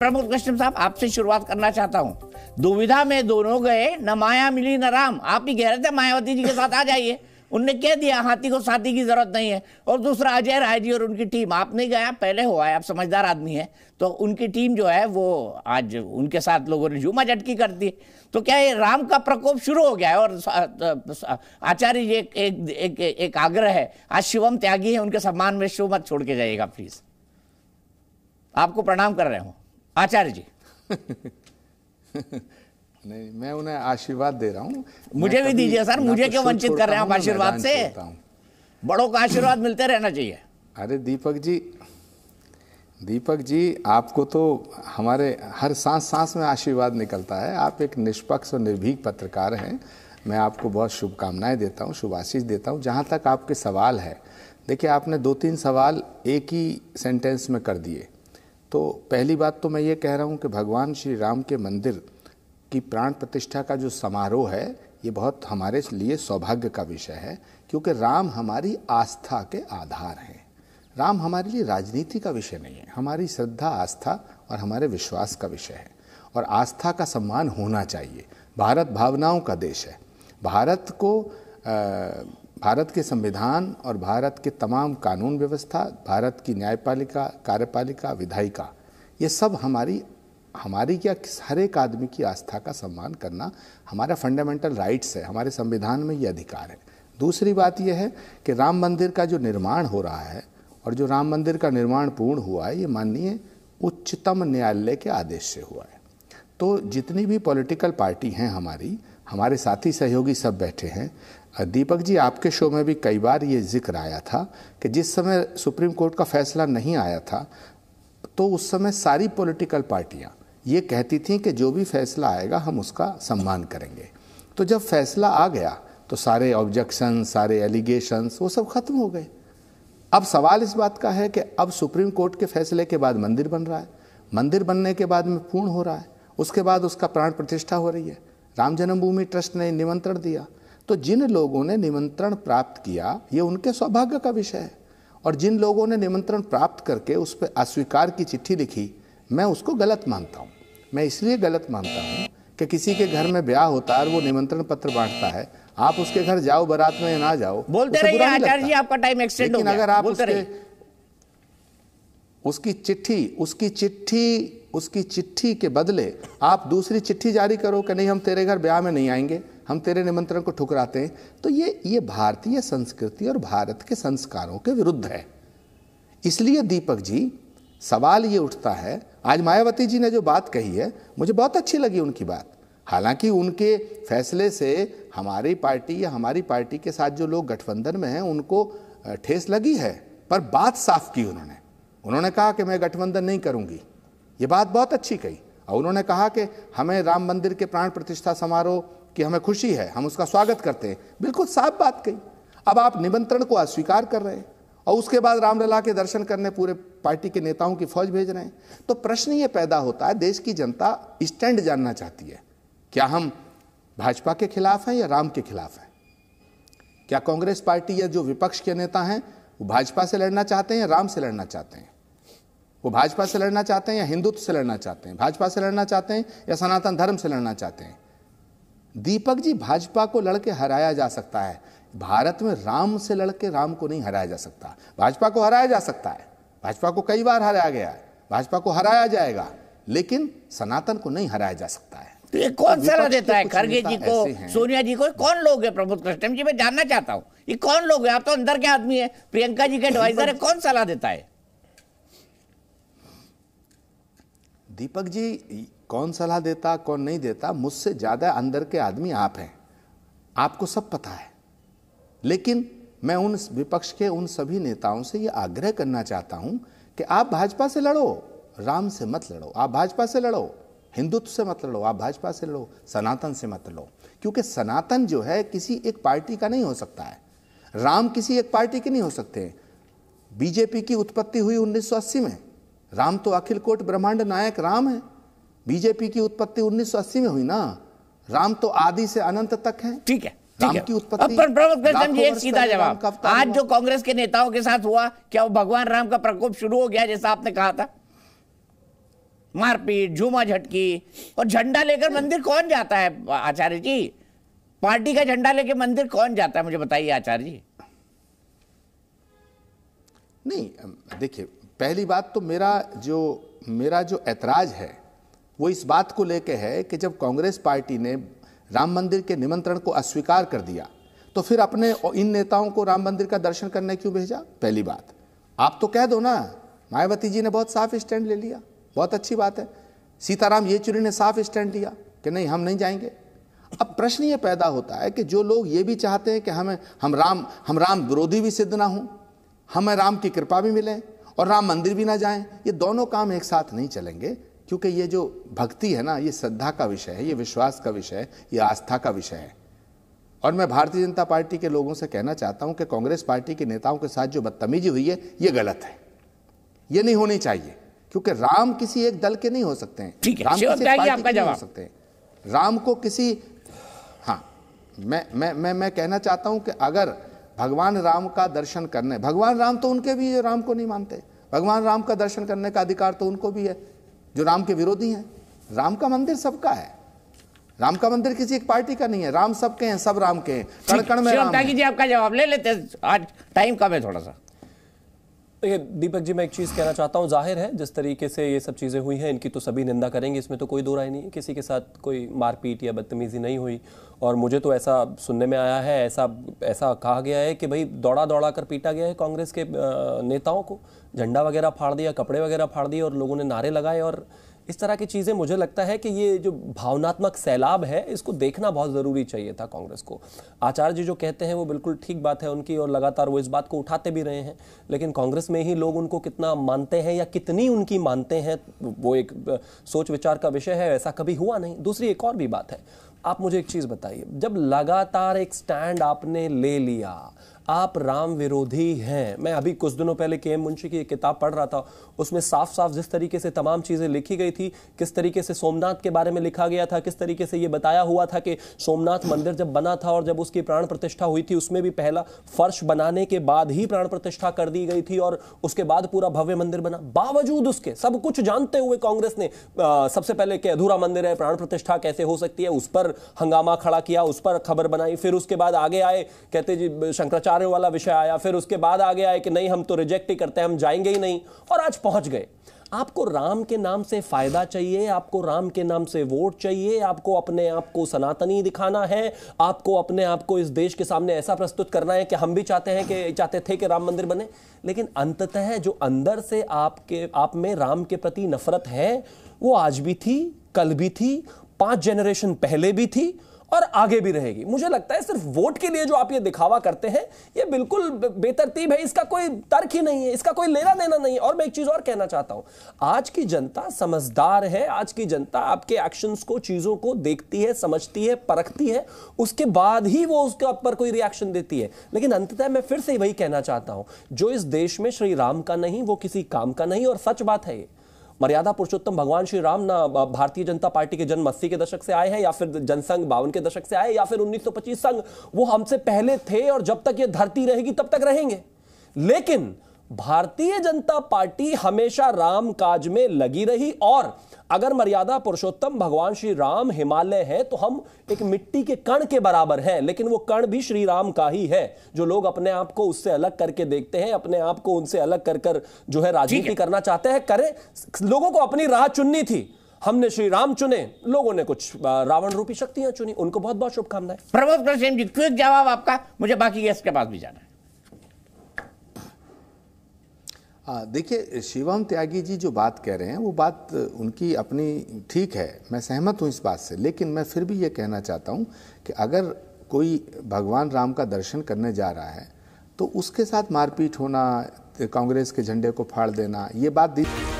प्रमोद कश्यप साहब आपसे शुरुआत करना चाहता हूँ दुविधा में दोनों गए न माया मिली न राम आप ही कह रहे थे मायावती जी के साथ आ जाइए उनने कह दिया हाथी को साथी की जरूरत नहीं है और दूसरा अजय राय जी और उनकी टीम आप नहीं गया पहले हुआ है आप समझदार आदमी है तो उनकी टीम जो है वो आज उनके साथ लोगों ने झूमा झटकी कर दी तो क्या ये राम का प्रकोप शुरू हो गया है और आचार्य जी एक एक, एक, एक आग्रह है आज शिवम त्यागी है उनके सम्मान में शिव मत छोड़ के जाइएगा प्लीज आपको प्रणाम कर रहे हूँ आचार्य जी नहीं मैं उन्हें आशीर्वाद दे रहा हूँ मुझे भी दीजिए सर मुझे तो क्यों वंचित कर रहे हैं आप आशीर्वाद से बड़ों का आशीर्वाद मिलते रहना चाहिए अरे दीपक जी दीपक जी आपको तो हमारे हर सांस सांस में आशीर्वाद निकलता है आप एक निष्पक्ष और निर्भीक पत्रकार हैं मैं आपको बहुत शुभकामनाएं देता हूँ शुभ आशीष देता हूँ जहाँ तक आपके सवाल है देखिए आपने दो तीन सवाल एक ही सेंटेंस में कर दिए तो पहली बात तो मैं ये कह रहा हूँ कि भगवान श्री राम के मंदिर की प्राण प्रतिष्ठा का जो समारोह है ये बहुत हमारे लिए सौभाग्य का विषय है क्योंकि राम हमारी आस्था के आधार हैं राम हमारे लिए राजनीति का विषय नहीं है हमारी श्रद्धा आस्था और हमारे विश्वास का विषय है और आस्था का सम्मान होना चाहिए भारत भावनाओं का देश है भारत को आ, भारत के संविधान और भारत के तमाम कानून व्यवस्था भारत की न्यायपालिका कार्यपालिका विधायिका ये सब हमारी हमारी क्या हर एक आदमी की आस्था का सम्मान करना हमारा फंडामेंटल राइट्स है हमारे संविधान में ये अधिकार है दूसरी बात यह है कि राम मंदिर का जो निर्माण हो रहा है और जो राम मंदिर का निर्माण पूर्ण हुआ है ये माननीय उच्चतम न्यायालय के आदेश से हुआ है तो जितनी भी पॉलिटिकल पार्टी हैं हमारी हमारे साथी सहयोगी सब बैठे हैं दीपक जी आपके शो में भी कई बार ये जिक्र आया था कि जिस समय सुप्रीम कोर्ट का फैसला नहीं आया था तो उस समय सारी पॉलिटिकल पार्टियां ये कहती थीं कि जो भी फैसला आएगा हम उसका सम्मान करेंगे तो जब फैसला आ गया तो सारे ऑब्जेक्शन सारे एलिगेशंस वो सब खत्म हो गए अब सवाल इस बात का है कि अब सुप्रीम कोर्ट के फैसले के बाद मंदिर बन रहा है मंदिर बनने के बाद में पूर्ण हो रहा है उसके बाद उसका प्राण प्रतिष्ठा हो रही है राम जन्मभूमि ट्रस्ट ने निमंत्रण दिया तो जिन लोगों ने निमंत्रण प्राप्त किया ये उनके सौभाग्य का विषय है और जिन लोगों ने निमंत्रण प्राप्त करके उस पर अस्वीकार की चिट्ठी लिखी मैं उसको गलत मानता हूँ मैं इसलिए गलत मानता हूँ कि किसी के घर में ब्याह होता है वो निमंत्रण पत्र बांटता है आप उसके घर जाओ बारात में ना जाओ बोलते रहिए आचार्य जी आपका टाइम एक्सटेंड हो गया अगर आप उसके उसकी चिट्ठी उसकी चिट्ठी उसकी चिट्ठी के बदले आप दूसरी चिट्ठी जारी करो कि नहीं हम तेरे घर ब्याह में नहीं आएंगे हम तेरे निमंत्रण को ठुकराते हैं तो ये ये भारतीय संस्कृति और भारत के संस्कारों के विरुद्ध है इसलिए दीपक जी सवाल ये उठता है आज मायावती जी ने जो बात कही है मुझे बहुत अच्छी लगी उनकी बात हालांकि उनके फैसले से हमारी पार्टी या हमारी पार्टी के साथ जो लोग गठबंधन में हैं उनको ठेस लगी है पर बात साफ की उन्होंने उन्होंने कहा कि मैं गठबंधन नहीं करूंगी ये बात बहुत अच्छी कही और उन्होंने कहा कि हमें राम मंदिर के प्राण प्रतिष्ठा समारोह की हमें खुशी है हम उसका स्वागत करते हैं बिल्कुल साफ बात कही अब आप निमंत्रण को अस्वीकार कर रहे हैं और उसके बाद रामलला के दर्शन करने पूरे पार्टी के नेताओं की फौज भेज रहे हैं तो प्रश्न ये पैदा होता है देश की जनता स्टैंड जानना चाहती है क्या हम भाजपा के खिलाफ हैं या राम के खिलाफ हैं क्या कांग्रेस पार्टी या जो विपक्ष के नेता हैं वो भाजपा से लड़ना चाहते हैं या राम से लड़ना चाहते हैं वो भाजपा से लड़ना चाहते हैं या हिंदुत्व से लड़ना चाहते हैं भाजपा से लड़ना चाहते हैं या सनातन धर्म से लड़ना चाहते हैं दीपक जी भाजपा को लड़के हराया जा सकता है भारत में राम से लड़के राम को नहीं हराया जा सकता भाजपा को हराया जा सकता है भाजपा को कई बार हराया गया है भाजपा को हराया जाएगा लेकिन सनातन को नहीं हराया जा सकता है तो ये कौन सलाह देता है खरगे जी को सोनिया जी को कौन लोग है प्रमोद कृष्णम जी मैं जानना चाहता हूँ ये कौन लोग है आप तो अंदर के आदमी है प्रियंका जी के एडवाइजर है कौन सलाह देता है दीपक जी कौन सलाह देता कौन नहीं देता मुझसे ज़्यादा अंदर के आदमी आप हैं आपको सब पता है लेकिन मैं उन विपक्ष के उन सभी नेताओं से ये आग्रह करना चाहता हूँ कि आप भाजपा से लड़ो राम से मत लड़ो आप भाजपा से लड़ो हिंदुत्व से मत लड़ो आप भाजपा से लड़ो सनातन से मत लड़ो क्योंकि सनातन जो है किसी एक पार्टी का नहीं हो सकता है राम किसी एक पार्टी के नहीं हो सकते बीजेपी की उत्पत्ति हुई 1980 में राम तो अखिल कोट ब्रह्मांड नायक राम है बीजेपी की उत्पत्ति 1980 में हुई ना राम तो आदि से अनंत तक है ठीक है राम की उत्पत्ति प्रकोप शुरू हो गया जैसा आपने कहा था मारपीट झटकी और झंडा लेकर मंदिर कौन जाता है आचार्य जी पार्टी का झंडा लेकर मंदिर कौन जाता है मुझे बताइए आचार्य जी नहीं देखिए पहली बात तो मेरा जो मेरा जो ऐतराज़ है वो इस बात को लेके है कि जब कांग्रेस पार्टी ने राम मंदिर के निमंत्रण को अस्वीकार कर दिया तो फिर अपने इन नेताओं को राम मंदिर का दर्शन करने क्यों भेजा पहली बात आप तो कह दो ना मायावती जी ने बहुत साफ स्टैंड ले लिया बहुत अच्छी बात है सीताराम येचुरी ने साफ स्टैंड लिया कि नहीं हम नहीं जाएंगे अब प्रश्न ये पैदा होता है कि जो लोग ये भी चाहते हैं कि हमें हम राम हम राम विरोधी भी सिद्ध ना हों हमें राम की कृपा भी मिले और राम मंदिर भी ना जाएं ये दोनों काम एक साथ नहीं चलेंगे क्योंकि ये जो भक्ति है ना ये श्रद्धा का विषय है ये विश्वास का विषय है ये आस्था का विषय है और मैं भारतीय जनता पार्टी के लोगों से कहना चाहता हूं कि कांग्रेस पार्टी के नेताओं के साथ जो बदतमीजी हुई है ये गलत है ये नहीं होनी चाहिए क्योंकि राम किसी एक दल के नहीं हो सकते हैं ठीक है, राम किसी पार्टी आपका के नहीं हो सकते हैं राम को किसी हाँ मैं मैं मैं मैं कहना चाहता हूं कि अगर भगवान राम का दर्शन करने भगवान राम तो उनके भी राम को नहीं मानते भगवान राम का दर्शन करने का अधिकार तो उनको भी है जो राम के विरोधी हैं राम का मंदिर सबका है राम का मंदिर किसी एक पार्टी का नहीं है राम सबके हैं सब राम के हैं कण कण में राम जी आपका जवाब ले लेते आज टाइम कम है थोड़ा सा देखिए दीपक जी मैं एक चीज़ कहना चाहता हूँ जाहिर है जिस तरीके से ये सब चीज़ें हुई हैं इनकी तो सभी निंदा करेंगे इसमें तो कोई दो राय नहीं है किसी के साथ कोई मारपीट या बदतमीज़ी नहीं हुई और मुझे तो ऐसा सुनने में आया है ऐसा ऐसा कहा गया है कि भाई दौड़ा दौड़ा कर पीटा गया है कांग्रेस के नेताओं को झंडा वगैरह फाड़ दिया कपड़े वगैरह फाड़ दिए और लोगों ने नारे लगाए और इस तरह की चीज़ें मुझे लगता है कि ये जो भावनात्मक सैलाब है इसको देखना बहुत ज़रूरी चाहिए था कांग्रेस को आचार्य जी जो कहते हैं वो बिल्कुल ठीक बात है उनकी और लगातार वो इस बात को उठाते भी रहे हैं लेकिन कांग्रेस में ही लोग उनको कितना मानते हैं या कितनी उनकी मानते हैं वो एक सोच विचार का विषय है ऐसा कभी हुआ नहीं दूसरी एक और भी बात है आप मुझे एक चीज़ बताइए जब लगातार एक स्टैंड आपने ले लिया आप राम विरोधी हैं मैं अभी कुछ दिनों पहले के एम मुंशी की एक किताब पढ़ रहा था उसमें साफ साफ जिस तरीके से तमाम चीज़ें लिखी गई थी किस तरीके से सोमनाथ के बारे में लिखा गया था किस तरीके से ये बताया हुआ था कि सोमनाथ मंदिर जब बना था और जब उसकी प्राण प्रतिष्ठा हुई थी उसमें भी पहला फर्श बनाने के बाद ही प्राण प्रतिष्ठा कर दी गई थी और उसके बाद पूरा भव्य मंदिर बना बावजूद उसके सब कुछ जानते हुए कांग्रेस ने सबसे पहले कि अधूरा मंदिर है प्राण प्रतिष्ठा कैसे हो सकती है उस पर हंगामा खड़ा किया उस पर खबर बनाई फिर उसके बाद आगे आए कहते जी शंकराचार्य हटाने वाला विषय आया फिर उसके बाद आगे आया कि नहीं हम तो रिजेक्ट ही करते हैं हम जाएंगे ही नहीं और आज पहुंच गए आपको राम के नाम से फायदा चाहिए आपको राम के नाम से वोट चाहिए आपको अपने आप को सनातनी दिखाना है आपको अपने आप को इस देश के सामने ऐसा प्रस्तुत करना है कि हम भी चाहते हैं कि चाहते थे कि राम मंदिर बने लेकिन अंततः जो अंदर से आपके आप में राम के प्रति नफरत है वो आज भी थी कल भी थी पांच जनरेशन पहले भी थी और आगे भी रहेगी मुझे लगता है सिर्फ वोट के लिए जो आप ये दिखावा करते हैं ये बिल्कुल बेतरतीब है इसका कोई तर्क ही नहीं है इसका कोई लेना देना नहीं है और मैं एक चीज और कहना चाहता हूं आज की जनता समझदार है आज की जनता आपके एक्शंस को चीजों को देखती है समझती है परखती है उसके बाद ही वो उसके ऊपर कोई रिएक्शन देती है लेकिन अंततः मैं फिर से वही कहना चाहता हूं जो इस देश में श्री राम का नहीं वो किसी काम का नहीं और सच बात है ये मर्यादा पुरुषोत्तम भगवान श्री राम ना भारतीय जनता पार्टी के जन्म अस्सी के दशक से आए हैं या फिर जनसंघ बावन के दशक से आए या फिर 1925 संघ वो हमसे पहले थे और जब तक ये धरती रहेगी तब तक रहेंगे लेकिन भारतीय जनता पार्टी हमेशा राम काज में लगी रही और अगर मर्यादा पुरुषोत्तम भगवान श्री राम हिमालय है तो हम एक मिट्टी के कण के बराबर हैं लेकिन वो कण भी श्री राम का ही है जो लोग अपने आप को उससे अलग करके देखते हैं अपने आप को उनसे अलग कर कर जो है राजनीति करना चाहते हैं करें लोगों को अपनी राह चुननी थी हमने श्री राम चुने लोगों ने कुछ रावण रूपी शक्तियां चुनी उनको बहुत बहुत शुभकामनाएं प्रमोद जी क्विक जवाब आपका मुझे बाकी गेस्ट के पास भी जाना है हाँ, देखिए शिवम त्यागी जी जो बात कह रहे हैं वो बात उनकी अपनी ठीक है मैं सहमत हूँ इस बात से लेकिन मैं फिर भी ये कहना चाहता हूँ कि अगर कोई भगवान राम का दर्शन करने जा रहा है तो उसके साथ मारपीट होना कांग्रेस के झंडे को फाड़ देना ये बात दी